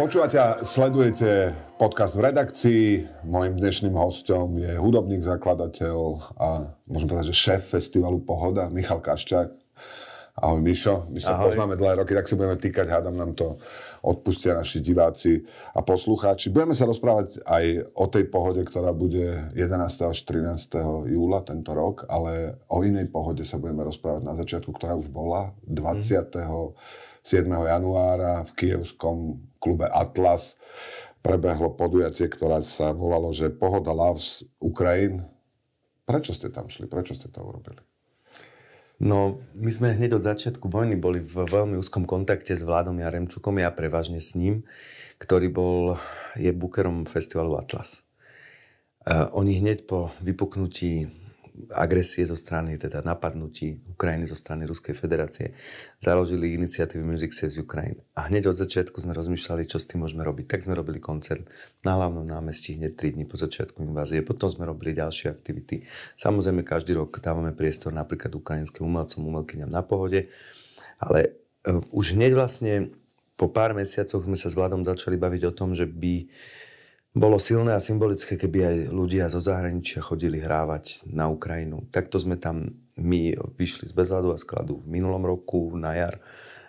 Počúvate a sledujete podcast v redakcii. Mojím dnešným hostom je hudobník, zakladateľ a môžem povedať, že šéf festivalu Pohoda, Michal Kaščák. Ahoj Mišo, my sa Ahoj. poznáme dlhé roky, tak si budeme týkať, hádam nám to odpustia naši diváci a poslucháči. Budeme sa rozprávať aj o tej pohode, ktorá bude 11. až 13. júla tento rok, ale o inej pohode sa budeme rozprávať na začiatku, ktorá už bola 20. Mm. 7. januára v kievskom klube Atlas prebehlo podujatie, ktoré sa volalo, že Pohoda Loves Ukrajin. Prečo ste tam šli? Prečo ste to urobili? No, my sme hneď od začiatku vojny boli v veľmi úzkom kontakte s Vládom Jaremčukom, ja prevažne s ním, ktorý bol, je bukerom festivalu Atlas. Uh, oni hneď po vypuknutí agresie zo strany, teda napadnutí Ukrajiny zo strany Ruskej federácie, založili iniciatívy Music Saves Ukraine. A hneď od začiatku sme rozmýšľali, čo s tým môžeme robiť. Tak sme robili koncert na hlavnom námestí hneď 3 dní po začiatku invázie. Potom sme robili ďalšie aktivity. Samozrejme, každý rok dávame priestor napríklad ukrajinským umelcom, umelkyňam na pohode. Ale e, už hneď vlastne po pár mesiacoch sme sa s vládom začali baviť o tom, že by bolo silné a symbolické, keby aj ľudia zo zahraničia chodili hrávať na Ukrajinu. Takto sme tam my vyšli z bezladu a skladu v minulom roku, na jar.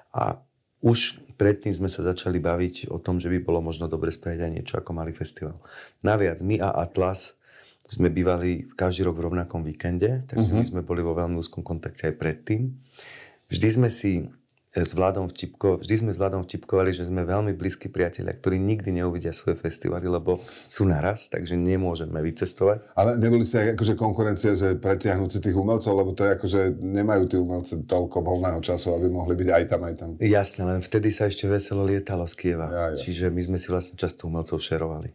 A už predtým sme sa začali baviť o tom, že by bolo možno dobre spraviť aj niečo ako malý festival. Naviac, my a Atlas sme bývali každý rok v rovnakom víkende, takže uh-huh. my sme boli vo veľmi úzkom kontakte aj predtým. Vždy sme si s Vladom vtipko, vždy sme s Vladom vtipkovali, že sme veľmi blízki priatelia, ktorí nikdy neuvidia svoje festivaly, lebo sú naraz, takže nemôžeme vycestovať. Ale neboli ste akože konkurencia, že pretiahnúci tých umelcov, lebo to je akože nemajú tí umelci toľko voľného času, aby mohli byť aj tam, aj tam. Jasne, len vtedy sa ešte veselo lietalo z Kieva. Ja, ja. Čiže my sme si vlastne často umelcov šerovali.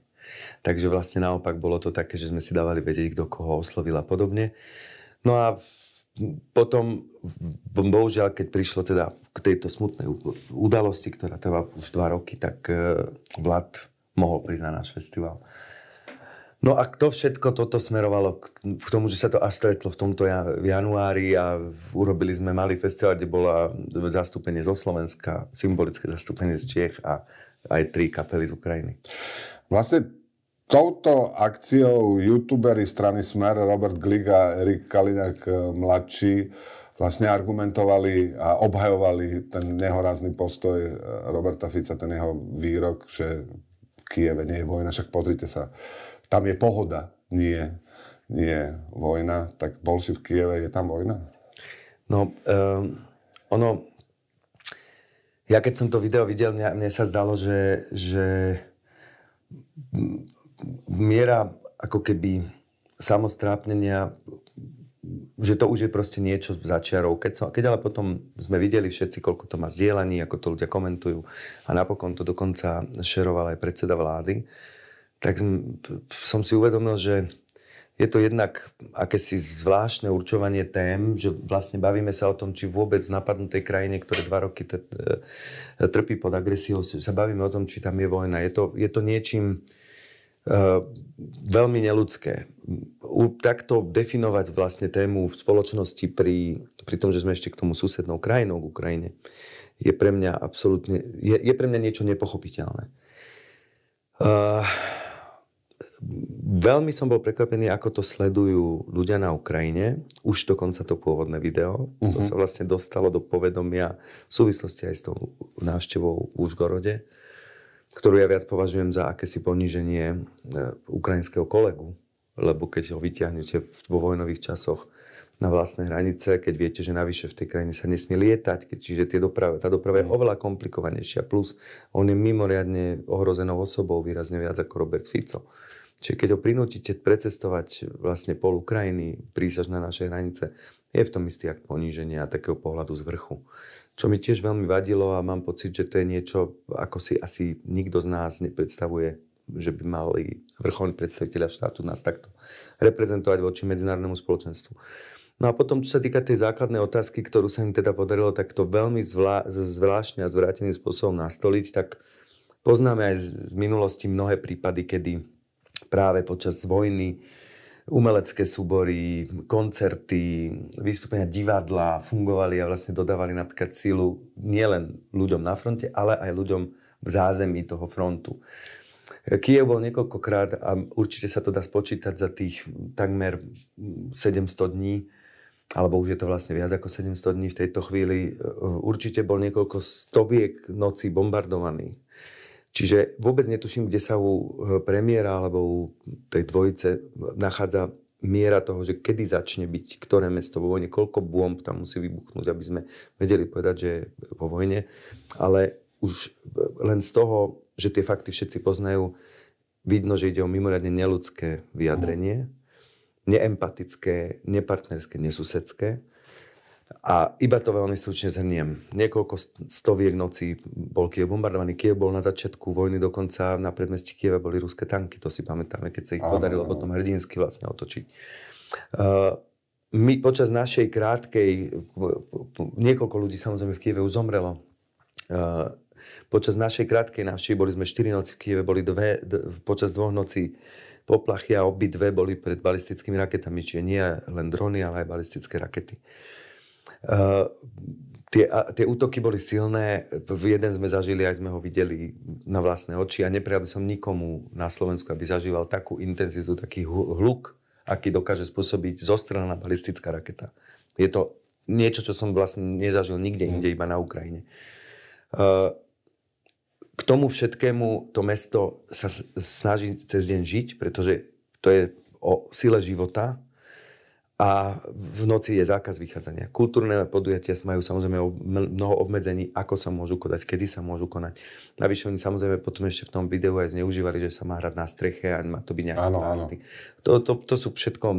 Takže vlastne naopak bolo to také, že sme si dávali vedieť, kto koho oslovil a podobne. No a potom, bohužiaľ, keď prišlo teda k tejto smutnej udalosti, ktorá trvá už dva roky, tak e, Vlad mohol prísť na náš festival. No a to všetko toto smerovalo k tomu, že sa to až stretlo v tomto januári a urobili sme malý festival, kde bola zastúpenie zo Slovenska, symbolické zastúpenie z Čech a aj tri kapely z Ukrajiny. Vlastne touto akciou youtuberi strany Smer, Robert Glig a Erik Kaliňák eh, mladší, vlastne argumentovali a obhajovali ten nehorázny postoj eh, Roberta Fica, ten jeho výrok, že Kieve nie je vojna, však pozrite sa, tam je pohoda, nie, nie vojna, tak bol si v Kieve, je tam vojna? No, um, ono, ja keď som to video videl, mne, mne sa zdalo, že, že miera ako keby samostrápnenia že to už je proste niečo začiarov. Keď, keď ale potom sme videli všetci, koľko to má zdieľaní, ako to ľudia komentujú a napokon to dokonca šeroval aj predseda vlády, tak som, som si uvedomil, že je to jednak akési zvláštne určovanie tém, že vlastne bavíme sa o tom, či vôbec v napadnutej krajine, ktoré dva roky e, trpí pod agresiou, sa bavíme o tom, či tam je vojna. Je to, je to niečím, Ehm, veľmi neludské. Takto definovať vlastne tému v spoločnosti pri, pri tom, že sme ešte k tomu susednou krajinou k Ukrajine, je pre mňa absolútne, je, je pre mňa niečo nepochopiteľné. Uh, veľmi som bol prekvapený, ako to sledujú ľudia na Ukrajine. Už dokonca to pôvodné video. Uh-huh. To mhm. sa vlastne dostalo do povedomia v súvislosti aj s tou návštevou v Užgorode. Uh, ktorú ja viac považujem za akési poníženie e, ukrajinského kolegu, lebo keď ho vyťahnete vo vojnových časoch na vlastné hranice, keď viete, že navyše v tej krajine sa nesmie lietať, keď, čiže tie doprave, tá doprava je mm. oveľa komplikovanejšia, plus on je mimoriadne ohrozenou osobou, výrazne viac ako Robert Fico. Čiže keď ho prinútite precestovať vlastne pol Ukrajiny, prísaž na naše hranice, je v tom istý akt poníženia a takého pohľadu z vrchu čo mi tiež veľmi vadilo a mám pocit, že to je niečo, ako si asi nikto z nás nepredstavuje, že by mali vrcholní predstaviteľa štátu nás takto reprezentovať voči medzinárodnému spoločenstvu. No a potom, čo sa týka tej základnej otázky, ktorú sa im teda podarilo takto veľmi zvlá- zvláštne a zvráteným spôsobom nastoliť, tak poznáme aj z, z minulosti mnohé prípady, kedy práve počas vojny umelecké súbory, koncerty, vystúpenia divadla fungovali a vlastne dodávali napríklad sílu nielen ľuďom na fronte, ale aj ľuďom v zázemí toho frontu. Kiev bol niekoľkokrát a určite sa to dá spočítať za tých takmer 700 dní, alebo už je to vlastne viac ako 700 dní v tejto chvíli, určite bol niekoľko stoviek noci bombardovaný. Čiže vôbec netuším, kde sa u e, premiéra alebo u tej dvojice nachádza miera toho, že kedy začne byť ktoré mesto vo vojne, koľko bomb tam musí vybuchnúť, aby sme vedeli povedať, že je vo vojne. Ale už e, len z toho, že tie fakty všetci poznajú, vidno, že ide o mimoriadne neludské vyjadrenie, mhm. neempatické, nepartnerské, nesusedské. A iba to veľmi stručne zhrniem. Niekoľko stoviek nocí bol Kiev bombardovaný. Kiev bol na začiatku vojny dokonca, na predmestí Kieva boli ruské tanky, to si pamätáme, keď sa ich Aha. podarilo potom hrdinsky vlastne otočiť. Uh, my počas našej krátkej, niekoľko ľudí samozrejme v Kieve už zomrelo. Uh, počas našej krátkej návštevy, boli sme 4 noci v Kieve, boli dve, d- počas dvoch noci poplachy a dve boli pred balistickými raketami, čiže nie len drony, ale aj balistické rakety. Uh, Ehm, tie, a, tie útoky boli silné. V Jeden sme zažili, aj sme ho videli na vlastné oči a neprijal by som nikomu na Slovensku, aby zažíval takú intenzitu, taký hluk, aký dokáže spôsobiť zostrelená balistická raketa. Je to niečo, čo som vlastne nezažil nikde mm. inde, iba na Ukrajine. Ehm, k tomu všetkému to mesto sa snaží cez deň žiť, pretože to je o sile života, a v noci je zákaz vychádzania. Kultúrne podujatia majú samozrejme mnoho obmedzení, ako sa môžu konať, kedy sa môžu konať. Navyše oni samozrejme potom ešte v tom videu aj zneužívali, že sa má hrať na streche a má to byť nejaké áno, áno. To, to, to sú všetko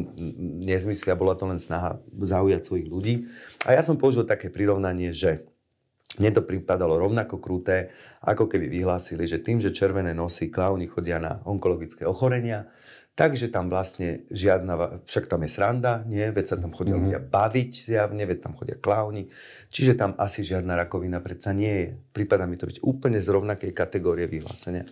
nezmysly a bola to len snaha zaujať svojich ľudí. A ja som použil také prirovnanie, že mne to pripadalo rovnako kruté, ako keby vyhlásili, že tým, že červené nosy klauni chodia na onkologické ochorenia, Takže tam vlastne žiadna, však tam je sranda, nie? Veď sa tam chodia mm-hmm. ľudia baviť zjavne, veď tam chodia klauni. Čiže tam asi žiadna rakovina predsa nie je. Prípada mi to byť úplne z rovnakej kategórie vyhlásenia.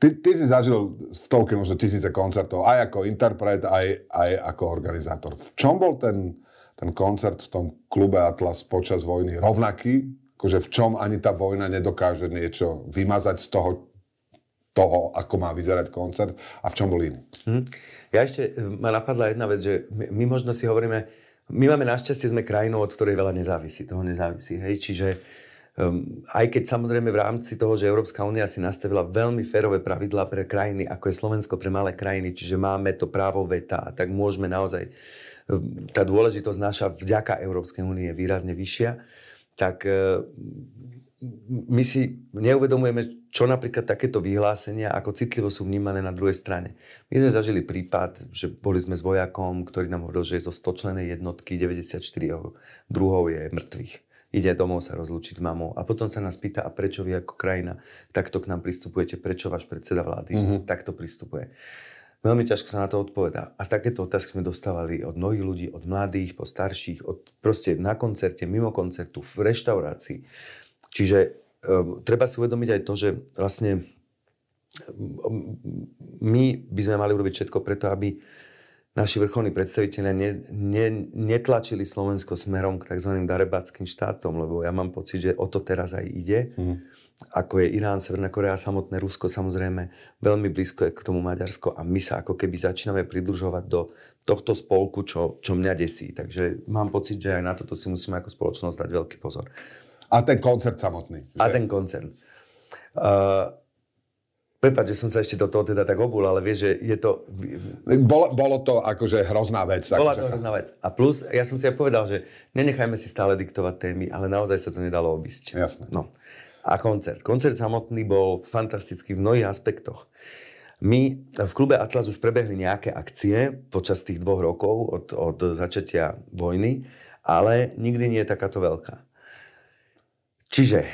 Ty, ty si zažil stovky, možno tisíce koncertov, aj ako interpret, aj, aj ako organizátor. V čom bol ten, ten koncert v tom klube Atlas počas vojny rovnaký? Akože v čom ani tá vojna nedokáže niečo vymazať z toho, toho, ako má vyzerať koncert a v čom bol iný. Hm. Ja ešte, eh, ma napadla jedna vec, že my, my možno si hovoríme, my máme našťastie, sme krajinou, od ktorej veľa nezávisí, toho nezávisí, hej, čiže um, aj keď samozrejme v rámci toho, že Európska únia si nastavila veľmi férové pravidlá pre krajiny, ako je Slovensko pre malé krajiny, čiže máme to právo veta, tak môžeme naozaj, ehm, tá dôležitosť naša vďaka Európskej únie je výrazne vyššia, tak eh, my si neuvedomujeme, čo napríklad takéto vyhlásenia, ako citlivo sú vnímané na druhej strane. My sme zažili prípad, že boli sme s vojakom, ktorý nám hovoril, že zo 100 členej jednotky 94 druhov je mŕtvych. Ide domov sa rozlúčiť s mamou. A potom sa nás pýta, a prečo vy ako krajina takto k nám pristupujete, prečo váš predseda vlády mm-hmm. takto pristupuje. Veľmi ťažko sa na to odpovedá. A takéto otázky sme dostávali od mnohých ľudí, od mladých po starších, od proste na koncerte, mimo koncertu, v reštaurácii. Čiže ehm, treba si uvedomiť aj to, že vlastne my by sme mali urobiť všetko preto, aby naši vrcholní predstaviteľe ne, ne, netlačili Slovensko smerom k tzv. darebackým štátom, lebo ja mám pocit, že o to teraz aj ide. Mm. Ako je Irán, Severná Korea, samotné Rusko, samozrejme, veľmi blízko je k tomu Maďarsko a my sa ako keby začíname pridružovať do tohto spolku, čo, čo mňa desí. Takže mám pocit, že aj na toto si musíme ako spoločnosť dať veľký pozor. A ten koncert samotný. Že? A ten koncert. Uh, Prepad, že som sa ešte do toho teda tak obul, ale vieš, že je to... Bolo, bolo to akože hrozná vec. Bola to akože- hrozná vec. A plus, ja som si aj povedal, že nenechajme si stále diktovať témy, ale naozaj sa to nedalo obísť. Jasné. No. A koncert. Koncert samotný bol fantastický v mnohých aspektoch. My v klube Atlas už prebehli nejaké akcie počas tých dvoch rokov od, od začatia vojny, ale nikdy nie je takáto veľká. Čiže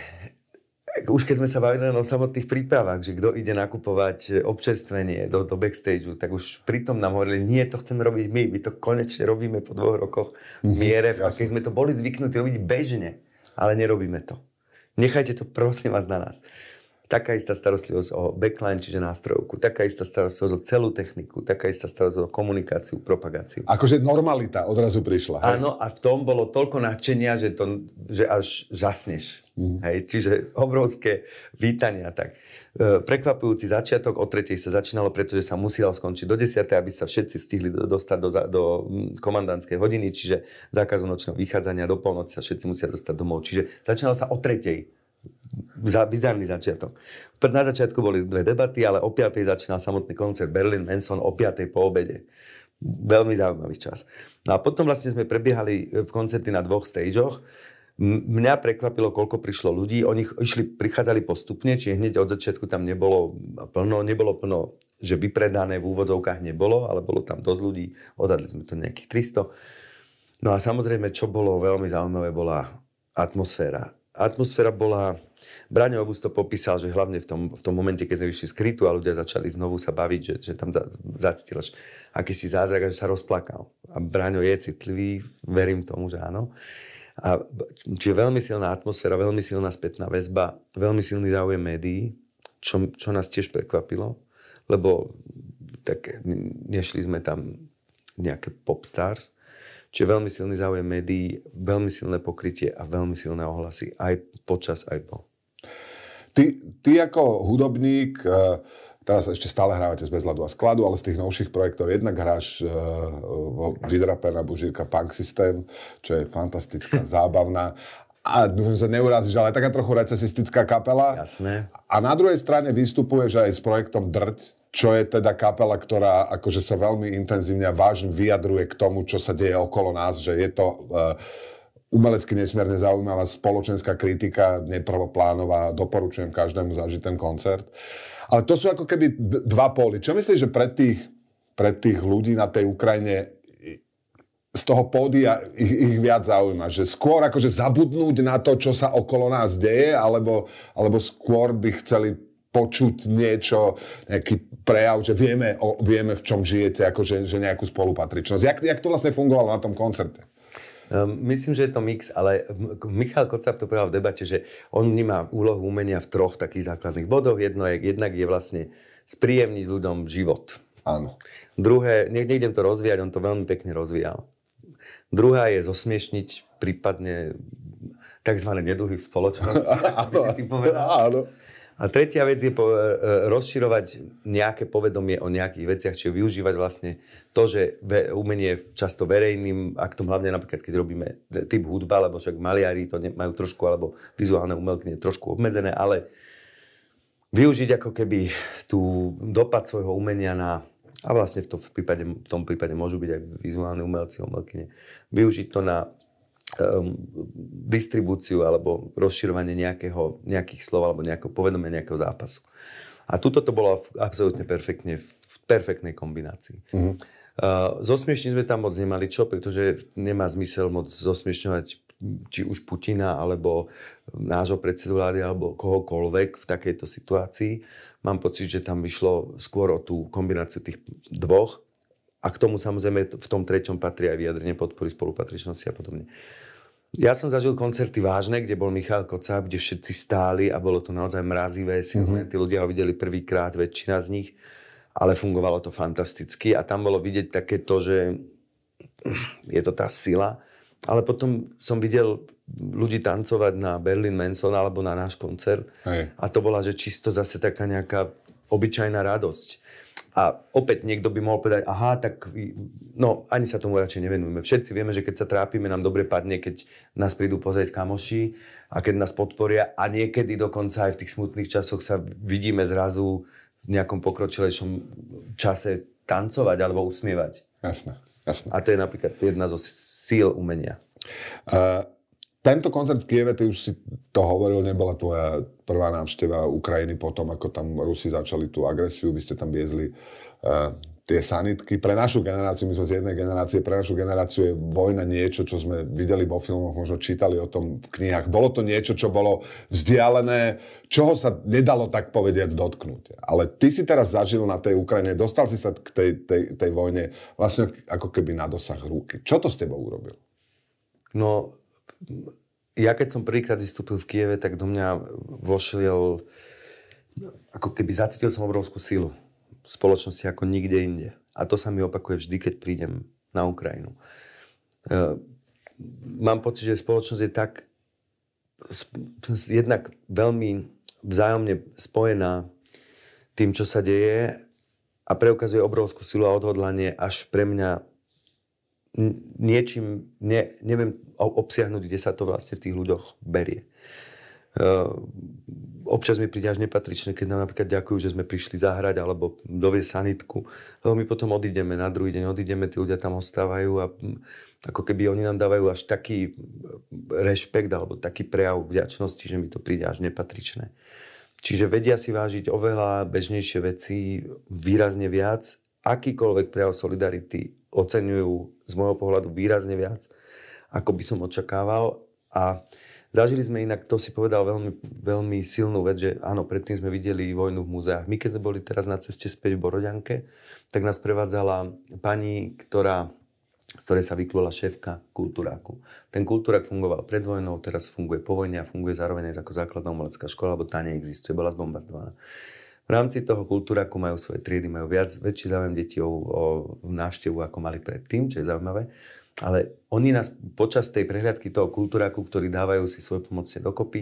už keď sme sa bavili len o samotných prípravách, že kto ide nakupovať e, občerstvenie do, do backstageu, tak už pritom nám hovorili, nie, to chceme robiť my, my to konečne robíme po dvoch rokoch v mhm, miere, v keď sme to boli zvyknutí robiť bežne, ale nerobíme to. Nechajte to prosím vás na nás taká istá starostlivosť o backline, čiže nástrojovku, taká istá starostlivosť o celú techniku, taká istá starostlivosť o komunikáciu, propagáciu. Akože normalita odrazu prišla. Hej? Áno, a v tom bolo toľko nadšenia, že, to, že až žasneš. Mm. Hej, čiže obrovské vítania. Tak. E, prekvapujúci začiatok, o tretej sa začínalo, pretože sa musela skončiť do 10, aby sa všetci stihli dostať do, do komandantskej hodiny, čiže zákazu nočného vychádzania, do polnoci sa všetci musia dostať domov. Čiže začínalo sa o tretej za, bizarný začiatok. Na začiatku boli dve debaty, ale o 5. začínal samotný koncert Berlin Manson o 5. po obede. Veľmi zaujímavý čas. No a potom vlastne sme prebiehali e, koncerty na dvoch stageoch. Mňa prekvapilo, koľko prišlo ľudí. Oni išli, prichádzali postupne, čiže hneď od začiatku tam nebolo plno, nebolo plno, že vypredané v úvodzovkách nebolo, ale bolo tam dosť ľudí. Odhadli sme to nejakých 300. No a samozrejme, čo bolo veľmi zaujímavé, bola atmosféra atmosféra bola... Braňo Augusto popísal, že hlavne v tom, v tom momente, keď sme išli z krytu a ľudia začali znovu sa baviť, že, že tam zacítil až akýsi zázrak a že sa rozplakal. A Braňo je citlivý, verím tomu, že áno. A, čiže veľmi silná atmosféra, veľmi silná spätná väzba, veľmi silný záujem médií, čo, čo nás tiež prekvapilo, lebo tak nešli sme tam nejaké popstars, Čiže veľmi silný záujem médií, veľmi silné pokrytie a veľmi silné ohlasy aj počas, aj po. Ty, ty ako hudobník, eh, teraz ešte stále hrávate z Bezladu a Skladu, ale z tých novších projektov jednak hráš eh, vo Vidrapena Bužírka Punk System, čo je fantastická, zábavná a dúfam, že sa neurazíš, ale taká trochu recesistická kapela. Jasné. A na druhej strane vystupuješ aj s projektom Drť, čo je teda kapela, ktorá akože sa veľmi intenzívne a vážne vyjadruje k tomu, čo sa deje okolo nás, že je to uh, umelecky nesmierne zaujímavá spoločenská kritika, neprvoplánová, doporučujem každému zažiť ten koncert. Ale to sú ako keby dva póly. Čo myslíš, že pre tých, pre tých ľudí na tej Ukrajine z toho pódia ich, ich viac zaujíma. Že skôr akože zabudnúť na to, čo sa okolo nás deje, alebo, alebo skôr by chceli počuť niečo, nejaký prejav, že vieme, o, vieme v čom žijete, akože, že nejakú spolupatričnosť. Jak, jak to vlastne fungovalo na tom koncerte? Ehm, myslím, že je to mix, ale Michal Kocap to povedal v debate, že on vníma úlohu umenia v troch takých základných bodoch. Jedno je, jednak je vlastne spríjemniť ľuďom život. Áno. Druhé, ne, nejdem to rozvíjať, on to veľmi pekne rozvíjal. Druhá je zosmiešniť prípadne tzv. neduhy v spoločnosti, áno, si ty povedal. Áno. A tretia vec je po, e, e, rozširovať nejaké povedomie o nejakých veciach, čiže využívať vlastne to, že umenie je často verejným to hlavne napríklad, keď robíme typ hudba, lebo však maliari to majú trošku, alebo vizuálne umelkyne trošku obmedzené, ale využiť ako keby tú dopad svojho umenia na a vlastne v tom, v prípade, v tom prípade môžu byť aj vizuálne umelci, umelkyne. Využiť to na Ehm, distribúciu alebo rozširovanie nejakého, nejakých slov alebo nejakého povedomia nejakého zápasu. A tuto to bolo absolútne perfektne, v perfektnej kombinácii. Mm-hmm. Ehm, uh, zosmiešniť sme tam moc nemali čo, pretože nemá zmysel moc zosmiešňovať či už Putina, alebo nášho predsedu vlády, alebo kohokoľvek v takejto situácii. Mám pocit, že tam vyšlo skôr o tú kombináciu tých dvoch a k tomu samozrejme v tom treťom patrí aj vyjadrenie podpory spolupatričnosti a podobne. Ja som zažil koncerty vážne, kde bol Michal Koca, kde všetci stáli a bolo to naozaj mrazivé, silné. Mm-hmm. Tí ľudia ho videli prvýkrát, väčšina z nich, ale fungovalo to fantasticky a tam bolo vidieť také to, že je to tá sila. Ale potom som videl ľudí tancovať na Berlin Manson alebo na náš koncert Hej. a to bola, že čisto zase taká nejaká obyčajná radosť a opäť niekto by mohol povedať, aha, tak no, ani sa tomu radšej nevenujeme. Všetci vieme, že keď sa trápime, nám dobre padne, keď nás prídu pozrieť kamoši a keď nás podporia a niekedy dokonca aj v tých smutných časoch sa vidíme zrazu v nejakom pokročilejšom čase tancovať alebo usmievať. Jasné, jasné. A to je napríklad jedna zo síl umenia. Uh... Tento koncert v Kieve, ty už si to hovoril, nebola tvoja prvá návšteva Ukrajiny potom, ako tam Rusi začali tú agresiu, vy ste tam viezli uh, tie sanitky. Pre našu generáciu, my sme z jednej generácie, pre našu generáciu je vojna niečo, čo sme videli vo filmoch, možno čítali o tom v knihách. Bolo to niečo, čo bolo vzdialené, čoho sa nedalo tak povediať, dotknúť. Ale ty si teraz zažil na tej Ukrajine, dostal si sa k tej, tej, tej vojne vlastne ako keby na dosah ruky. Čo to s tebou urobil? No, ja keď som prvýkrát vystúpil v Kieve, tak do mňa vošiel, ako keby zacítil som obrovskú silu v spoločnosti ako nikde inde. A to sa mi opakuje vždy, keď prídem na Ukrajinu. E, mám pocit, že spoločnosť je tak jednak veľmi vzájomne spojená tým, čo sa deje a preukazuje obrovskú silu a odhodlanie až pre mňa niečím, ne, neviem obsiahnuť, kde sa to vlastne v tých ľuďoch berie. Uh, občas mi príde až nepatrične, keď nám napríklad ďakujú, že sme prišli zahrať alebo dovie sanitku, lebo my potom odídeme na druhý deň, odídeme, tí ľudia tam ostávajú a ako keby oni nám dávajú až taký rešpekt alebo taký prejav vďačnosti, že mi to príde až nepatričné. Čiže vedia si vážiť oveľa bežnejšie veci výrazne viac akýkoľvek prejav solidarity oceňujú z môjho pohľadu výrazne viac, ako by som očakával. A zažili sme inak, to si povedal veľmi, veľmi silnú vec, že áno, predtým sme videli vojnu v múzeách. My keď sme boli teraz na ceste späť v Borodianke, tak nás prevádzala pani, ktorá z ktorej sa vyklula šéfka kultúráku. Ten kultúrak fungoval pred vojnou, teraz funguje po vojne a funguje zároveň aj ako základná umelecká škola, lebo tá neexistuje, bola zbombardovaná. V rámci toho kultúraku majú svoje triedy, majú viac, väčší záujem detí o, o návštevu, ako mali predtým, čo je zaujímavé. Ale oni nás počas tej prehliadky toho kultúraku, ktorí dávajú si svoje pomocne vlastne dokopy,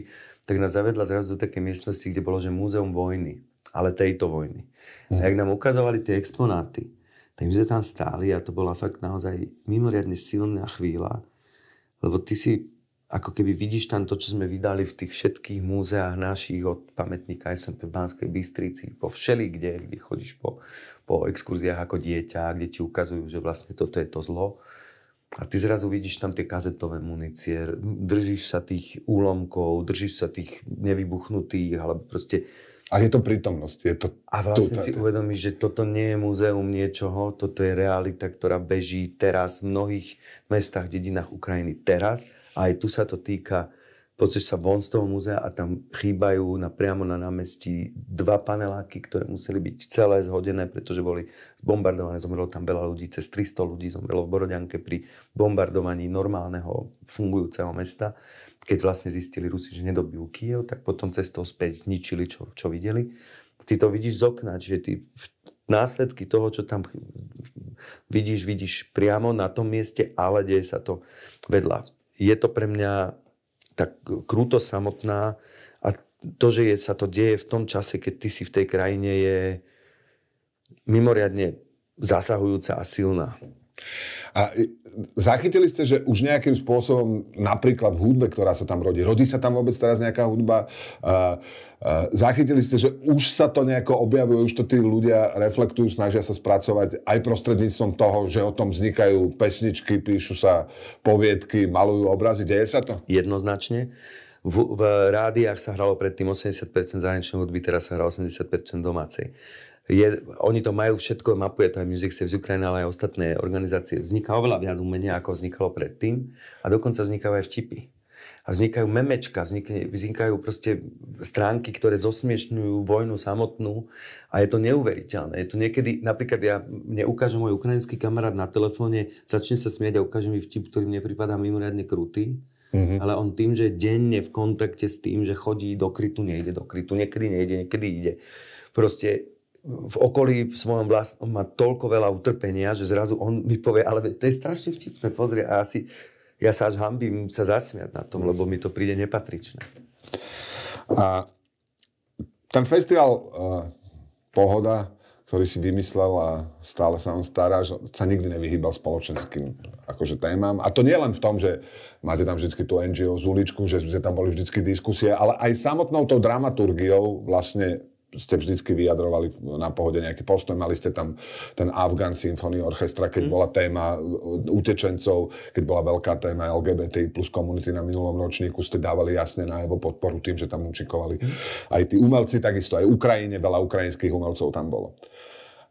tak nás zavedla zrazu do takej miestnosti, kde bolo, že múzeum vojny, ale tejto vojny. Mm. A mhm. ak nám ukazovali tie exponáty, tak my sme tam stáli a to bola fakt naozaj mimoriadne silná chvíľa, lebo ty si ako keby vidíš tam to, čo sme vydali v tých všetkých múzeách našich od pamätníka SMP v Banskej Bystrici, po všeli kde, kde chodíš po, po exkurziách ako dieťa, kde ti ukazujú, že vlastne toto je to zlo. A ty zrazu vidíš tam tie kazetové munície, držíš sa tých úlomkov, držíš sa tých nevybuchnutých, alebo proste... A je to prítomnosť. Je to a vlastne tu, si uvedomíš, že toto nie je múzeum niečoho, toto je realita, ktorá beží teraz v mnohých mestách, dedinách Ukrajiny teraz a aj tu sa to týka, pozrieš sa von z toho múzea a tam chýbajú na, priamo na námestí dva paneláky, ktoré museli byť celé zhodené, pretože boli zbombardované. Zomrelo tam veľa ľudí, cez 300 ľudí zomrelo v Borodianke pri bombardovaní normálneho fungujúceho mesta. Keď vlastne zistili Rusi, že nedobijú Kiev, tak potom cestou späť ničili, čo, čo videli. Ty to vidíš z okna, že ty v následky toho, čo tam vidíš, vidíš priamo na tom mieste, ale deje sa to vedľa je to pre mňa tak krúto samotná a to, že je, sa to deje v tom čase, keď ty si v tej krajine, je mimoriadne zasahujúca a silná. A e, zachytili ste, že už nejakým spôsobom, napríklad v hudbe, ktorá sa tam rodí, rodí sa tam vôbec teraz nejaká hudba, uh, Eh, zachytili ste, že už sa to nejako objavuje, už to tí ľudia reflektujú, snažia sa spracovať aj prostredníctvom toho, že o tom vznikajú pesničky, píšu sa poviedky, malujú obrazy. Deje sa to? Jednoznačne. V, v rádiách sa hralo predtým 80% zahraničnej hudby, teraz sa hralo 80% domácej. Je, oni to majú všetko, mapuje to aj Music Saves Ukraine, ale aj ostatné organizácie. Vzniká oveľa viac umenia, ako vznikalo predtým a dokonca vznikajú aj vtipy a vznikajú memečka, vznikajú proste stránky, ktoré zosmiešňujú vojnu samotnú a je to neuveriteľné. Je to niekedy, napríklad ja, mne ukáže môj ukrajinský kamarát na telefóne, začne sa smieť a ukáže mi vtip, ktorý mne pripadá mimoriadne krutý. Mm-hmm. Ale on tým, že je denne v kontakte s tým, že chodí do krytu, nejde do krytu, niekedy nejde, niekedy ide. Proste v okolí v svojom vlastnom má toľko veľa utrpenia, že zrazu on mi povie, ale to je strašne vtipné, pozrie a asi ja sa až hambím sa zasmiať na tom, lebo mi to príde nepatričné. A ten festival uh, Pohoda, ktorý si vymyslel a stále sa on stará, že sa nikdy nevyhýbal spoločenským akože témam. A to nie len v tom, že máte tam vždy tú NGO z uličku, že tam boli vždy diskusie, ale aj samotnou tou dramaturgiou vlastne ste vždycky vyjadrovali na pohode nejaký postoj. Mali ste tam ten Afgan Symphony Orchestra, keď mm. bola téma e, utečencov, keď bola veľká téma LGBT plus komunity na minulom ročníku, ste dávali jasne jeho podporu tým, že tam učikovali mm. aj tí umelci, takisto aj Ukrajine, veľa ukrajinských umelcov tam bolo.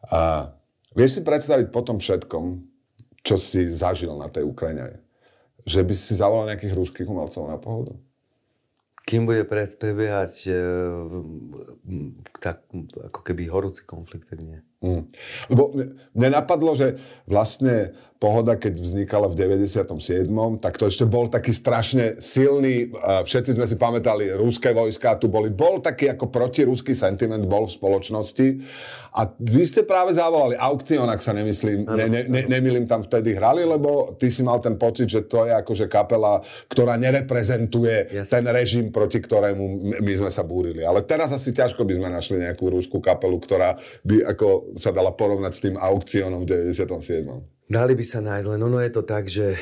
A vieš si predstaviť potom všetkom, čo si zažil na tej Ukrajine? Že by si zavolal nejakých ruských umelcov na pohodu? kým bude prebiehať e, eh, tak, ako keby horúci konflikt, tak nie. Mm. Lebo mne napadlo, že vlastne pohoda, keď vznikala v 97., tak to ešte bol taký strašne silný, všetci sme si pamätali, ruské vojska. tu boli, bol taký ako protiruský sentiment bol v spoločnosti a vy ste práve zavolali aukcion, ak sa nemyslím, ne, ne, ne, nemýlim, tam vtedy hrali, lebo ty si mal ten pocit, že to je akože kapela, ktorá nereprezentuje yes. ten režim, proti ktorému my sme sa búrili. Ale teraz asi ťažko by sme našli nejakú ruskú kapelu, ktorá by ako sa dala porovnať s tým aukciónom v 97. Dali by sa nájsť, len ono je to tak, že,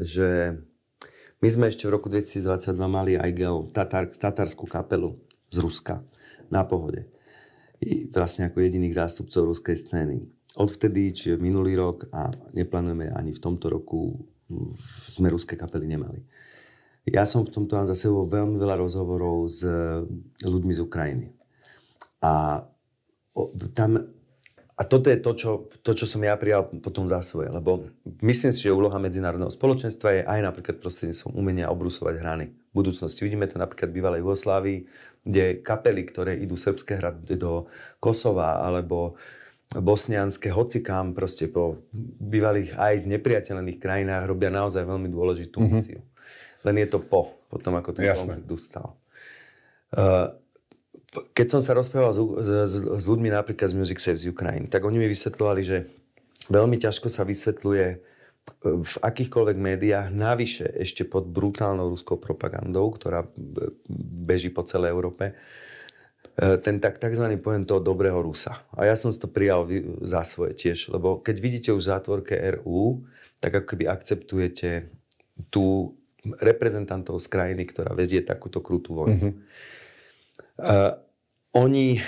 že my sme ešte v roku 2022 mali aj gel, tatar, tatarskú kapelu z Ruska na pohode. I vlastne ako jediných zástupcov ruskej scény. Odvtedy, či minulý rok a neplánujeme ani v tomto roku, sme ruské kapely nemali. Ja som v tomto mám za sebou veľmi veľa rozhovorov s ľuďmi z Ukrajiny. A tam a toto je to čo, to, čo som ja prijal potom za svoje, lebo myslím si, že úloha medzinárodného spoločenstva je aj napríklad prostredníctvom umenia obrusovať hrany v budúcnosti. Vidíme to napríklad v bývalej Jugoslávii, kde kapely, ktoré idú srbské hrady do Kosova alebo bosnianské hocikám proste po bývalých aj z nepriateľných krajinách robia naozaj veľmi dôležitú mhm. misiu. Mm-hmm. Len je to po, potom ako ten konflikt ustal. Uh, eh, keď som sa rozprával s, s, s ľuďmi napríklad z Music Saves Ukraine, tak oni mi vysvetľovali, že veľmi ťažko sa vysvetľuje e, v akýchkoľvek médiách, navyše ešte pod brutálnou ruskou propagandou, ktorá e, beží po celej Európe, e, ten tak, tzv. pojem toho dobrého Rusa. A ja som si to prijal za svoje tiež, lebo keď vidíte už zátvorke RU, tak ako keby akceptujete tú reprezentantov z krajiny, ktorá vedie takúto krutú vojnu. Mm-hmm oni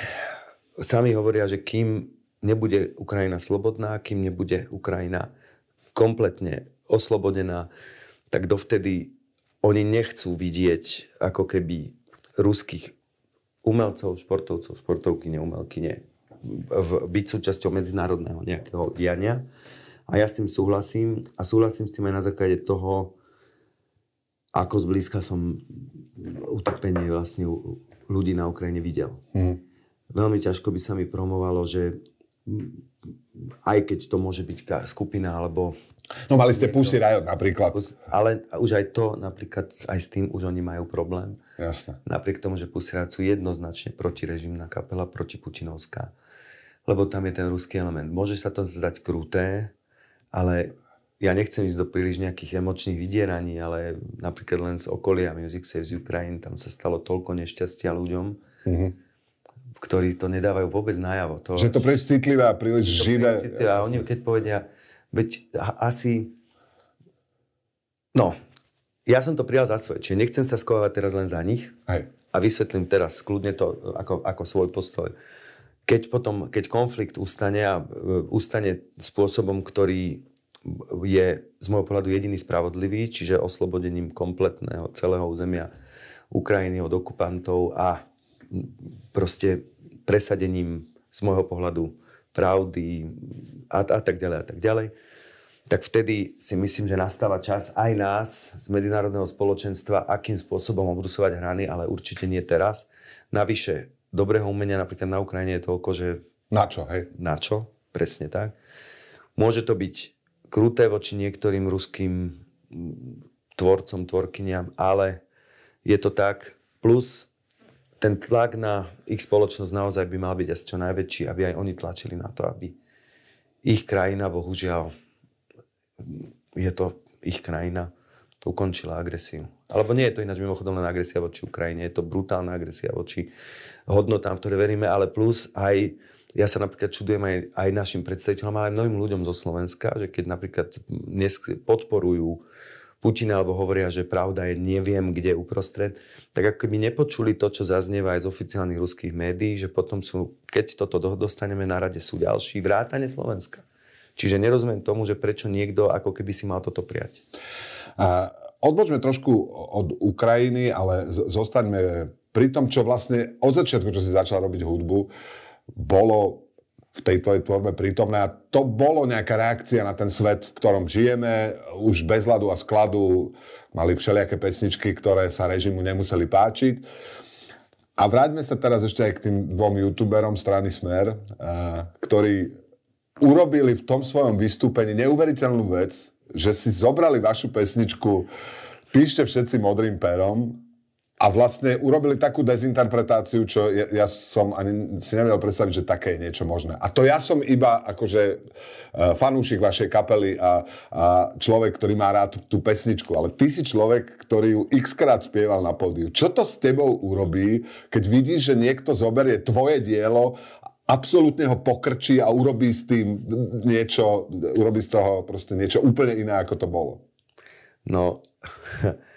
sami hovoria, že kým nebude Ukrajina slobodná, kým nebude Ukrajina kompletne oslobodená, tak dovtedy oni nechcú vidieť ako keby ruských umelcov, športovcov, športovky, neumelkyne byť súčasťou medzinárodného nejakého diania. A ja s tým súhlasím a súhlasím s tým aj na základe toho, ako zblízka som utrpenie vlastne ľudí na Ukrajine videl. Mm. Veľmi ťažko by sa mi promovalo, že aj keď to môže byť skupina alebo... No mali ste Pussy Riot napríklad. Ale už aj to, napríklad aj s tým už oni majú problém. Jasne. Napriek tomu, že Pussy Riot sú jednoznačne protirežimná kapela, protiputinovská. Lebo tam je ten ruský element. Môže sa to zdať kruté, ale ja nechcem ísť do príliš nejakých emočných vydieraní, ale napríklad len z okolia Music Saves Ukraine, tam sa stalo toľko nešťastia ľuďom, mm-hmm. ktorí to nedávajú vôbec najavo. To, že to príliš citlivé a príliš živé. a oni keď povedia, veď asi... No, ja som to prijal za svoje, čiže nechcem sa skovávať teraz len za nich. Hej. A vysvetlím teraz kľudne to ako, ako svoj postoj keď potom, keď konflikt ustane a e, ustane spôsobom, ktorý je z môjho pohľadu jediný spravodlivý, čiže oslobodením kompletného celého územia Ukrajiny od okupantov a proste presadením z môjho pohľadu pravdy a, a tak ďalej a tak ďalej, tak vtedy si myslím, že nastáva čas aj nás z medzinárodného spoločenstva, akým spôsobom obrusovať hrany, ale určite nie teraz. Navyše, dobrého umenia napríklad na Ukrajine je toľko, že... Na čo, hej? Na čo, presne tak. Môže to byť kruté voči niektorým ruským tvorcom, tvorkyniam, ale je to tak. Plus ten tlak na ich spoločnosť naozaj by mal byť asi čo najväčší, aby aj oni tlačili na to, aby ich krajina, bohužiaľ, je to ich krajina, to ukončila agresiu. Alebo nie je to ináč mimochodom len agresia voči Ukrajine, je to brutálna agresia voči hodnotám, v ktoré veríme, ale plus aj ja sa napríklad čudujem aj, aj našim predstaviteľom, ale aj mnohým ľuďom zo Slovenska, že keď napríklad dnes podporujú Putina alebo hovoria, že pravda je neviem kde uprostred, tak ako keby nepočuli to, čo zaznieva aj z oficiálnych ruských médií, že potom sú, keď toto dostaneme na rade, sú ďalší, vrátane Slovenska. Čiže nerozumiem tomu, že prečo niekto ako keby si mal toto prijať. A odbočme trošku od Ukrajiny, ale zostaňme pri tom, čo vlastne od začiatku, čo si začal robiť hudbu, bolo v tej tvojej tvorbe prítomné a to bolo nejaká reakcia na ten svet, v ktorom žijeme. Už bez ľadu a skladu mali všelijaké pesničky, ktoré sa režimu nemuseli páčiť. A vráťme sa teraz ešte aj k tým dvom youtuberom strany Smer, eh, ktorí urobili v tom svojom vystúpení neuveriteľnú vec, že si zobrali vašu pesničku Píšte všetci modrým perom a vlastne urobili takú dezinterpretáciu, čo ja, ja som ani si nevedel predstaviť, že také je niečo možné. A to ja som iba akože e, fanúšik vašej kapely a, a človek, ktorý má rád tú, tú pesničku, ale ty si človek, ktorý ju xkrát spieval na pódiu. Čo to s tebou urobí, keď vidíš, že niekto zoberie tvoje dielo absolútne ho pokrčí a urobí s tým niečo, urobí z toho proste niečo úplne iné, ako to bolo. No,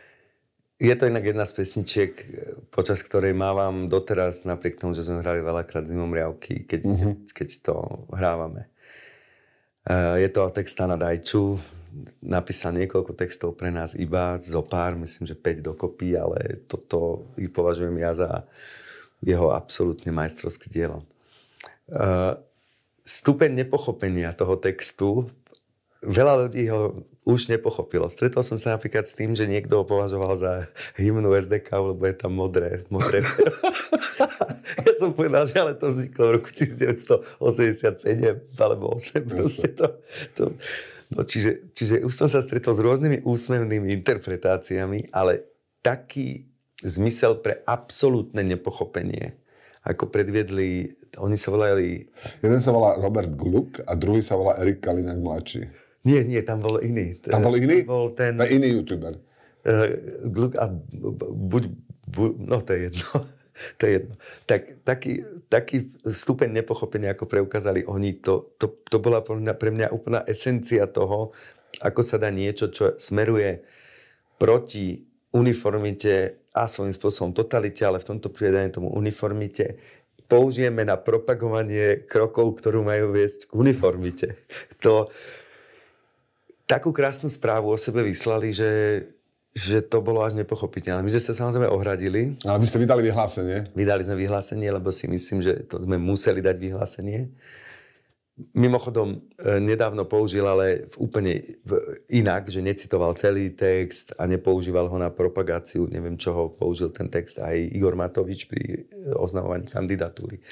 Je to inak jedna z pesničiek, e, počas ktorej mávam doteraz, napriek tomu, že sme hrali veľakrát zimom riavky, keď, mm-hmm. keď to hrávame. E, je to text Tana Dajču, napísal niekoľko textov pre nás iba, zo pár, myslím, že 5 dokopy, ale toto ich považujem ja za jeho absolútne majstrovské dielo. E, stupeň nepochopenia toho textu, veľa ľudí ho už nepochopilo. Stretol som sa napríklad s tým, že niekto ho považoval za hymnu SDK, lebo je tam modré. modré. ja som povedal, že ale to vzniklo v roku 1987 alebo 8. Proste to, to, no čiže, čiže už som sa stretol s rôznymi úsmevnými interpretáciami, ale taký zmysel pre absolútne nepochopenie ako predviedli, oni sa volali... Jeden sa volá Robert Gluck a druhý sa volá Erik Kalinen mladší. Nie, nie, tam bol iný. Tam bol iný? Tam bol ten... Tam iný youtuber. Eh, Gluk a buď, buď... No to je jedno. to je jedno. Tak, taký, taký stupeň nepochopenia, ako preukázali oni, to, to, to bola pre mňa, pre mňa úplná esencia toho, ako sa dá niečo, čo smeruje proti uniformite a svojím spôsobom totalite, ale v tomto prípade tomu uniformite, použijeme na propagovanie krokov, ktorú majú viesť k uniformite. To, takú krásnu správu o sebe vyslali, že, že to bolo až nepochopiteľné. My sme sa samozrejme ohradili. A vy ste vydali vyhlásenie? Vydali sme vyhlásenie, lebo si myslím, že to sme museli dať vyhlásenie. Mimochodom, e, nedávno použil, ale v úplne inak, že necitoval celý text a nepoužíval ho na propagáciu, neviem čoho použil ten text aj Igor Matovič pri e, oznamovaní kandidatúry.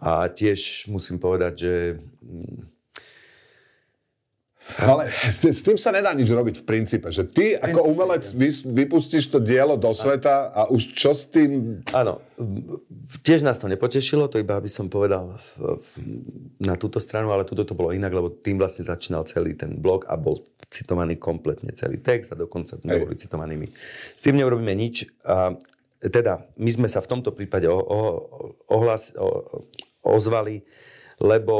A tiež musím povedať, že mm, ale s, s tým sa nedá nič robiť v princípe, že ty princípe, ako umelec vy, vypustíš to dielo do sveta a už čo s tým... Áno, tiež nás to nepotešilo, to iba by som povedal na túto stranu, ale toto to bolo inak, lebo tým vlastne začínal celý ten blog a bol citovaný kompletne celý text a dokonca neboli citovaní S tým neurobíme nič. A, teda, my sme sa v tomto prípade o, o, ohlas, o, ozvali, lebo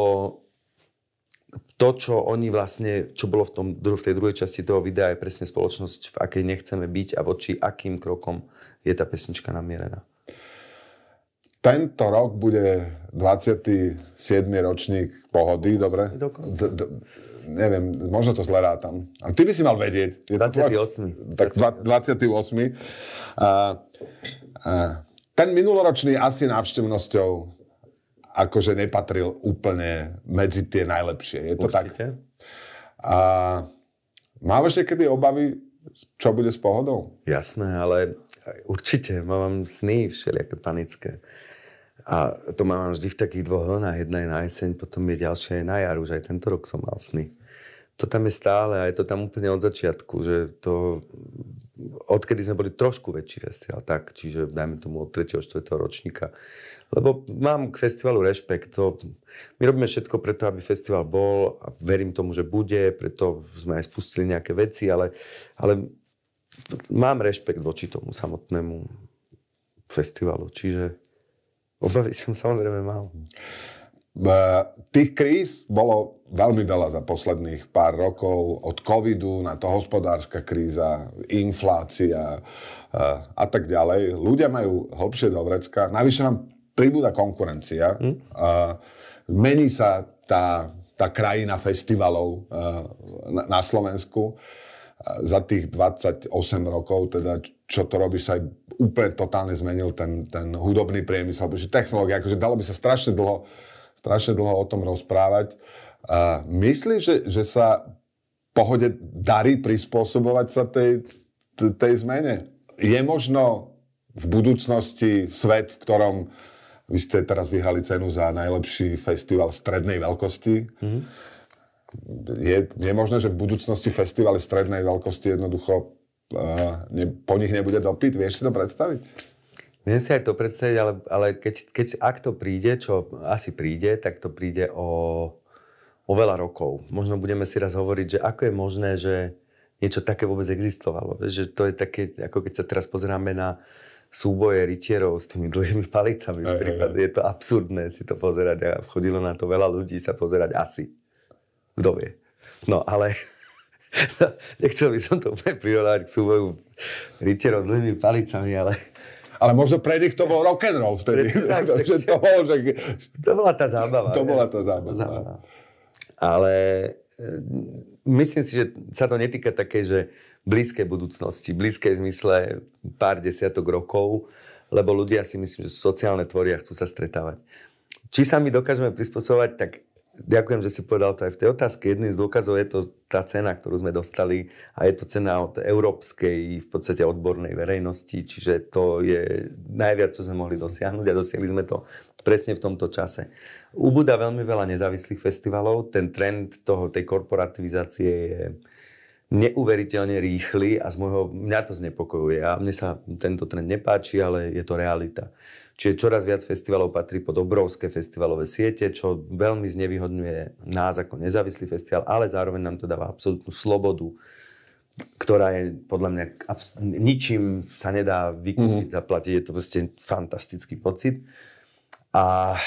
to, čo oni vlastne, čo bolo v, tom, v tej druhej časti toho videa, je presne spoločnosť, v akej nechceme byť a voči akým krokom je tá pesnička namierená. Tento rok bude 27. ročník pohody, dobre? D- d- neviem, možno to zle rátam. A ty by si mal vedieť. Je 28. To tak 28. 28. Uh, uh, ten minuloročný asi návštevnosťou akože nepatril úplne medzi tie najlepšie. Je to Určite. tak. A mávaš niekedy obavy, čo bude s pohodou? Jasné, ale určite mám sny všelijaké panické. A to mám vždy v takých dvoch hlnách. Jedna je na jeseň, potom je ďalšia je na jar. Už aj tento rok som mal sny. To tam je stále a je to tam úplne od začiatku, že to odkedy sme boli trošku väčší festival, tak, čiže dajme tomu od 3. 4. ročníka. Lebo mám k festivalu rešpekt, to, my robíme všetko preto, aby festival bol a verím tomu, že bude, preto sme aj spustili nejaké veci, ale, ale mám rešpekt voči tomu samotnému festivalu, čiže obavy som samozrejme mal. Tých kríz bolo veľmi veľa za posledných pár rokov, od covidu na to hospodárska kríza, inflácia eh, a tak ďalej. Ľudia majú hlbšie do vrecka, navyše nám pribúda konkurencia, hm? eh, mení sa tá, tá krajina festivalov eh, na Slovensku za tých 28 rokov, teda čo to robíš, sa aj úplne totálne zmenil ten, ten hudobný priemysel, pretože technológia, akože dalo by sa strašne dlho strašne dlho o tom rozprávať. Uh, myslíš, že, že sa pohode darí prispôsobovať sa tej, tej zmene? Je možno v budúcnosti svet, v ktorom vy ste teraz vyhrali cenu za najlepší festival strednej veľkosti. Mm-hmm. Je, je možné, že v budúcnosti festivaly strednej veľkosti jednoducho uh, ne, po nich nebude dopyt? Vieš si to predstaviť? Viem si aj to predstaviť, ale, ale keď, keď, ak to príde, čo asi príde, tak to príde o, o veľa rokov. Možno budeme si raz hovoriť, že ako je možné, že niečo také vôbec existovalo. Že to je také, ako keď sa teraz pozeráme na súboje rytierov s tými dlhými palicami. Aj, aj, aj. Je to absurdné si to pozerať a chodilo na to veľa ľudí sa pozerať asi. Kto vie. No ale nechcel by som to úplne prirovnať k súboju rytierov s dlhými palicami, ale ale možno pre nich to bol rock and roll vtedy. Takže to, bol, že... to bola tá zábava. To bola tá zábava. zábava. Ale e, myslím si, že sa to netýka také, že blízkej budúcnosti, blízkej zmysle pár desiatok rokov, lebo ľudia si myslím, že sociálne tvoria a chcú sa stretávať. Či sa my dokážeme prispôsobovať, tak Ďakujem, že si povedal to aj v tej otázke. Jedným z dôkazov je to tá cena, ktorú sme dostali a je to cena od európskej, v podstate odbornej verejnosti, čiže to je najviac, čo sme mohli dosiahnuť a dosiahli sme to presne v tomto čase. Ubúda veľmi veľa nezávislých festivalov, ten trend toho, tej korporativizácie je neuveriteľne rýchly a z môjho, mňa to znepokojuje a mne sa tento trend nepáči, ale je to realita. Čiže čoraz viac festivalov patrí pod obrovské festivalové siete, čo veľmi znevýhodňuje nás ako nezávislý festival, ale zároveň nám to dáva absolútnu slobodu, ktorá je podľa mňa abs- ničím sa nedá vykúpiť, mm. zaplatiť. Je to proste fantastický pocit. A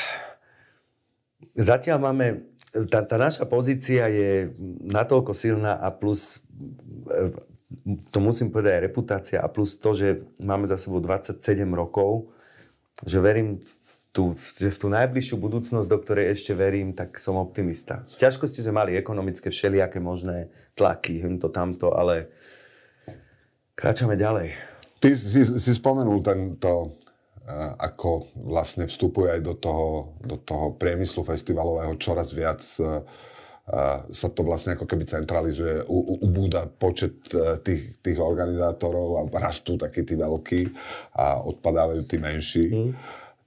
zatiaľ máme, tá, tá naša pozícia je natoľko silná a plus, e, to musím povedať, aj reputácia a plus to, že máme za sebou 27 rokov že verím v tú, že v tú najbližšiu budúcnosť, do ktorej ešte verím, tak som optimista. V ťažkosti sme mali ekonomické všelijaké možné tlaky, hm, to tamto, ale kráčame ďalej. Ty si, si spomenul tento, e, ako vlastne vstupuje aj do toho, do toho priemyslu festivalového čoraz viac uh, sa to vlastne ako keby centralizuje, u, u, ubúda počet e, tých, tých organizátorov a rastú takí tí veľkí a odpadávajú tí menší. Mm.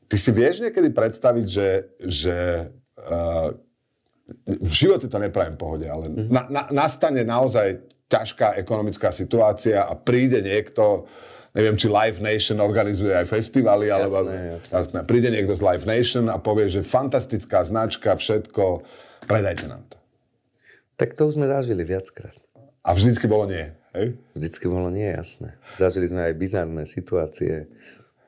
Ty si vieš niekedy predstaviť, že, že uh, v živote to neprajem pohode, ale mm. na, na, nastane naozaj ťažká ekonomická situácia a príde niekto, neviem, či Live Nation organizuje aj festivaly, jasné, alebo jasné. Jasné. príde niekto z Live Nation a povie, že fantastická značka, všetko, predajte nám to. Tak to už sme zažili viackrát. A vždycky bolo nie, hej? Vždycky bolo nie, jasné. Zažili sme aj bizarné situácie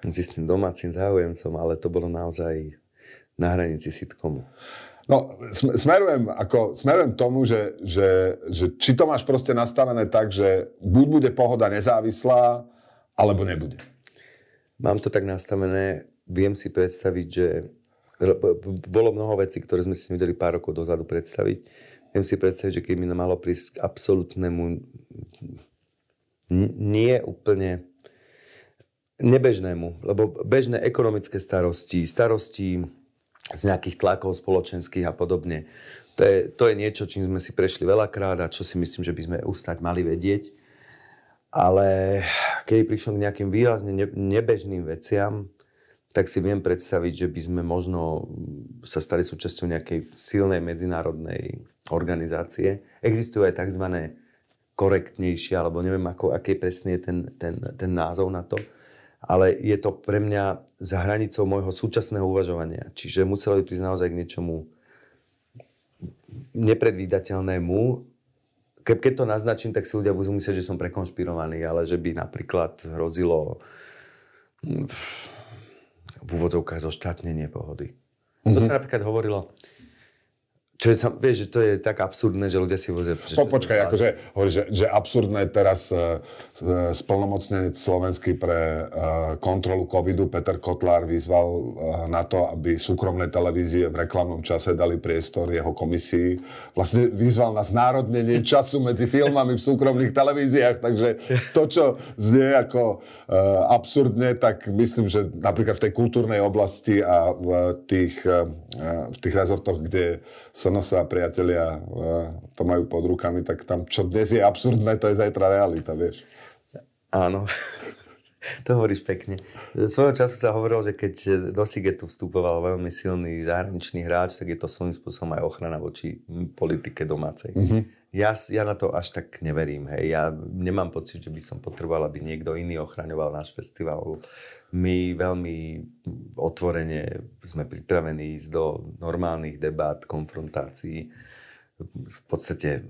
s istým domácim záujemcom, ale to bolo naozaj na hranici sitkomu. No, smerujem, ako, smerujem tomu, že, že, že či to máš proste nastavené tak, že buď bude pohoda nezávislá, alebo nebude. Mám to tak nastavené, viem si predstaviť, že bolo mnoho vecí, ktoré sme si vedeli pár rokov dozadu predstaviť Viem si predstaviť, že keby mi malo prísť k absolútnemu nie úplne nebežnému, lebo bežné ekonomické starosti, starosti z nejakých tlakov spoločenských a podobne. To je, to je niečo, čím sme si prešli veľakrát a čo si myslím, že by sme ustať mali vedieť. Ale keď prišlo k nejakým výrazne nebežným veciam, tak si viem predstaviť, že by sme možno sa stali súčasťou nejakej silnej medzinárodnej organizácie. Existujú aj tzv. korektnejšie, alebo neviem, ako, aký presne je ten, ten, ten názov na to, ale je to pre mňa za hranicou môjho súčasného uvažovania. Čiže muselo by prísť naozaj k niečomu nepredvídateľnému. Ke, keď to naznačím, tak si ľudia budú myslieť, že som prekonšpirovaný, ale že by napríklad hrozilo v úvodzovkách zoštátnenie pohody. Mm-hmm. To mhm. sa napríklad hovorilo, čo je, vieš, že to je tak absurdné, že ľudia si vozia... Po, počkaj, akože hovorí, že, že absurdné teraz e, e, splnomocnenec slovenský pre e, kontrolu covidu Peter Kotlár vyzval e, na to, aby súkromné televízie v reklamnom čase dali priestor jeho komisii. Vlastne vyzval na znárodnenie času medzi filmami v súkromných televíziách, takže to, čo znie ako e, absurdne, tak myslím, že napríklad v tej kultúrnej oblasti a v e, tých, e, e, v tých rezortoch, kde sa SNS a priatelia e, to majú pod rukami, tak tam čo dnes je absurdné, to je zajtra realita, vieš. Áno. to hovoríš pekne. Svojho času sa hovorilo, že keď do Sigetu vstupoval veľmi silný zahraničný hráč, tak je to svojím spôsobom aj ochrana voči politike domácej. Mm-hmm ja, ja na to až tak neverím. Hej. Ja nemám pocit, že by som potreboval, aby niekto iný ochraňoval náš festival. My veľmi otvorene sme pripravení ísť do normálnych debát, konfrontácií. V podstate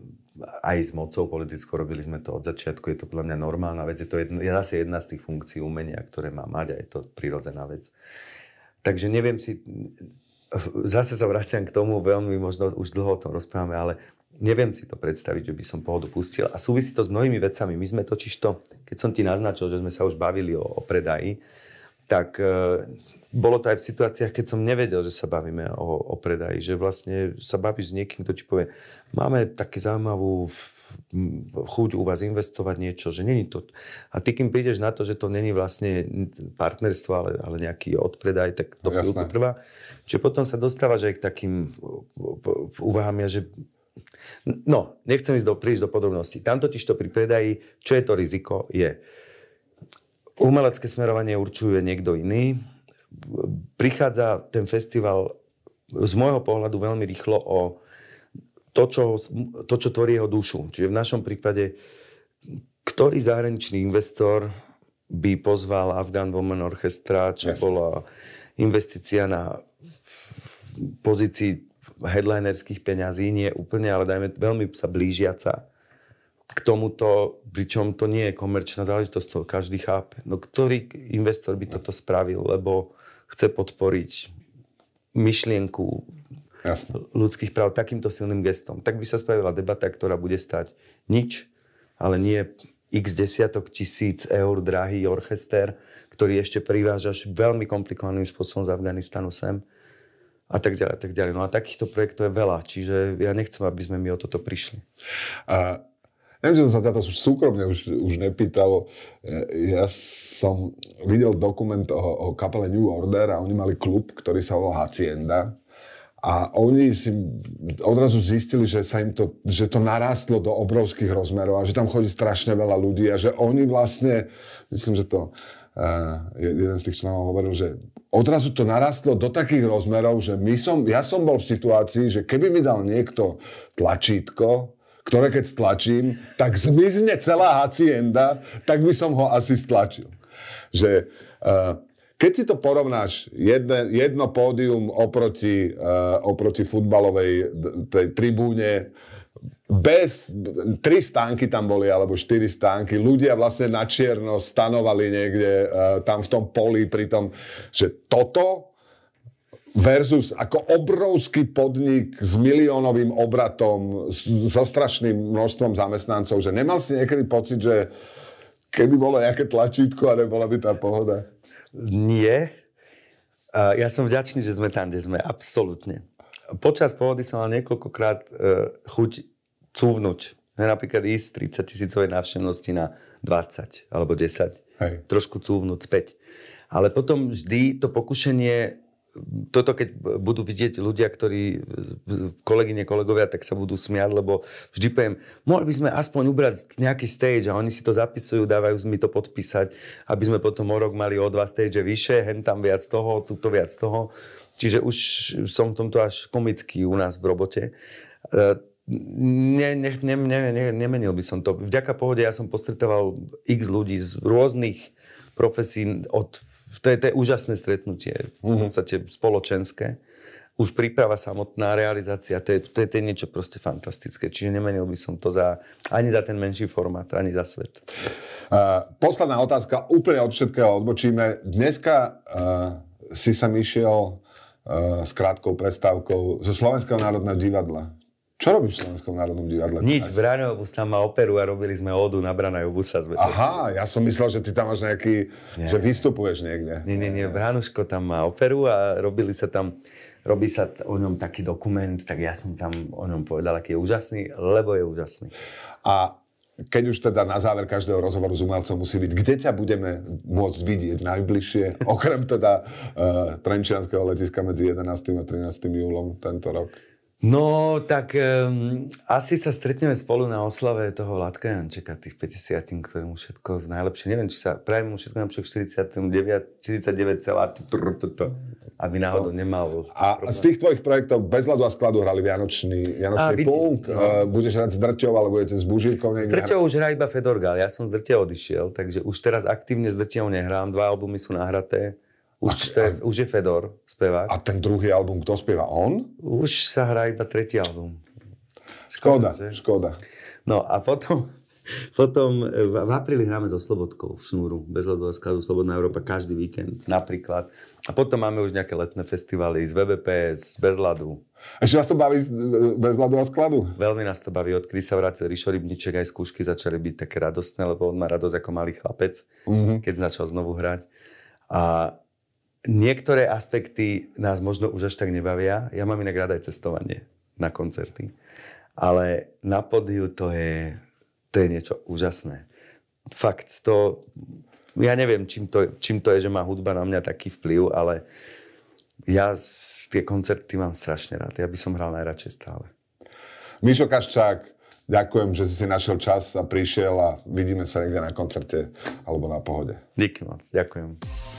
aj s mocou politickou robili sme to od začiatku. Je to podľa mňa normálna vec. Je to jedna, asi jedna z tých funkcií umenia, ktoré má mať a je to prirodzená vec. Takže neviem si, zase sa vraciam k tomu, veľmi možno už dlho o tom rozprávame, ale neviem si to predstaviť, že by som pohodu pustil. A súvisí to s mnohými vecami. My sme totiž to, keď som ti naznačil, že sme sa už bavili o, o predaji, tak e, bolo to aj v situáciách, keď som nevedel, že sa bavíme o, o predaji. Že vlastne sa bavíš s niekým, kto ti povie, máme takú zaujímavú chuť u vás investovať niečo, že není to. A ty, kým prídeš na to, že to není vlastne partnerstvo, ale, ale nejaký odpredaj, tak to no, chvíľku trvá. Čiže potom sa dostávaš aj k takým e, e, e, uvahám, že No, nechcem ísť do, príliš do podrobností. Tam totiž to pri predaji, čo je to riziko, je umelecké smerovanie určuje niekto iný. Prichádza ten festival z môjho pohľadu veľmi rýchlo o to, čo, to, čo tvorí jeho dušu. Čiže v našom prípade, ktorý zahraničný investor by pozval Afghan Women Orchestra, čo Jasne. bola investícia na pozícii headlinerských peňazí, nie úplne, ale dajme veľmi sa blížiaca k tomuto, pričom to nie je komerčná záležitosť, to každý chápe. No ktorý investor by toto spravil, lebo chce podporiť myšlienku Jasne. ľudských práv takýmto silným gestom. Tak by sa spravila debata, ktorá bude stať nič, ale nie x desiatok tisíc eur drahý orchester, ktorý ešte privážaš veľmi komplikovaným spôsobom z Afganistanu sem a tak ďalej, a tak ďalej. No a takýchto projektov je veľa, čiže ja nechcem, aby sme my o toto prišli. A neviem, že som sa táto teda súkromne už, už nepýtal. E, ja som videl dokument o, o kapele New Order a oni mali klub, ktorý sa volal Hacienda. A oni si odrazu zistili, že, sa im to, že to narastlo do obrovských rozmerov a že tam chodí strašne veľa ľudí a že oni vlastne, myslím, že to jeden z tých členov hovoril, že odrazu to narastlo do takých rozmerov, že my som, ja som bol v situácii, že keby mi dal niekto tlačítko, ktoré keď stlačím, tak zmizne celá hacienda, tak by som ho asi stlačil. Že, uh, keď si to porovnáš, jedne, jedno pódium oproti, uh, oproti futbalovej tej tribúne, bez, tri stánky tam boli, alebo štyri stánky. Ľudia vlastne na čierno stanovali niekde e, tam v tom poli, pri tom, že toto versus ako obrovský podnik s miliónovým obratom, so strašným množstvom zamestnancov, že nemal si niekedy pocit, že keby bolo nejaké tlačítko a nebola by tá pohoda? Nie. Ja som vďačný, že sme tam, kde sme. Absolútne. Počas pohody som mal niekoľkokrát eh, chuť cúvnuť. Napríklad ísť 30 tisícovej návštevnosti na 20 alebo 10. Hej. Trošku cúvnuť späť. Ale potom vždy to pokušenie toto keď budú vidieť ľudia, ktorí, kolegyne, kolegovia, tak sa budú smiať, lebo vždy poviem, mohli by sme aspoň ubrať nejaký stage a oni si to zapisujú, dávajú mi to podpísať, aby sme potom o rok mali o dva stage vyššie, hen tam viac toho, tuto viac toho. Čiže už som v tomto až komický u nás v robote. E, ne, ne, ne, ne, ne, nemenil by som to. Vďaka pohode ja som postretoval x ľudí z rôznych profesí. Od, to, je, to je úžasné stretnutie, mm-hmm. v mhm. podstate spoločenské. Už príprava samotná, realizácia, to je, to, je, to je niečo proste fantastické. Čiže nemenil by som to za, ani za ten menší formát, ani za svet. Uh, posledná otázka, úplne od všetkého odbočíme. Dneska uh, si sa išiel uh, e, s krátkou predstavkou zo Slovenského národného divadla. Čo robíš v Slovenskom národnom divadle? Nič, v Ranejobus tam má operu a robili sme ódu na Branajobusa. Sme Aha, ja som myslel, že ty tam máš nejaký, nie. že vystupuješ niekde. Nie, nie, nie, nie. tam má operu a robili sa tam, robí sa o ňom taký dokument, tak ja som tam o ňom povedal, aký je úžasný, lebo je úžasný. A keď už teda na záver každého rozhovoru s umelcom musí byť, kde ťa budeme môcť vidieť najbližšie, okrem teda uh, Trenčianského letiska medzi 11. a 13. júlom tento rok? No, tak um, asi sa stretneme spolu na oslave toho Vládka Jančeka, tých 50 ktorému všetko najlepšie. Neviem, či sa, prajem mu všetko najlepšie k 49, 49 celá, aby náhodou nemal. A z tých tvojich projektov bez ľadu a skladu hrali Vianočný, Vianočný no. budeš hrať s Drťou, alebo budete s Bužírkou S Drťou už hrá iba Fedorgal, ja som s Drťou odišiel, takže už teraz aktívne s Drťou nehrám, dva albumy sú nahraté už, a, to je, a, už je Fedor, spevák. A ten druhý album, kto spieva? On? Už sa hrá iba tretí album. Škoda, škoda. škoda. No a potom, potom v apríli hráme so Slobodkou v Šnúru, bez hľadu skladu Slobodná Európa každý víkend napríklad. A potom máme už nejaké letné festivaly z VBP, z hľadu. Ešte vás to baví bez hľadu a skladu? Veľmi nás to baví. Odkedy sa vrátil Rišo Rybniček, aj skúšky začali byť také radostné, lebo on má radosť ako malý chlapec, mm-hmm. keď začal znovu hrať. A Niektoré aspekty nás možno už až tak nebavia. Ja mám inak rada aj cestovanie na koncerty. Ale na podiu to je, to je niečo úžasné. Fakt, to... Ja neviem, čím to, čím to je, že má hudba na mňa taký vplyv, ale ja tie koncerty mám strašne rád. Ja by som hral najradšej stále. Mišo Kaščák, Ďakujem, že si si našiel čas a prišiel a vidíme sa niekde na koncerte alebo na pohode. Díky moc, ďakujem.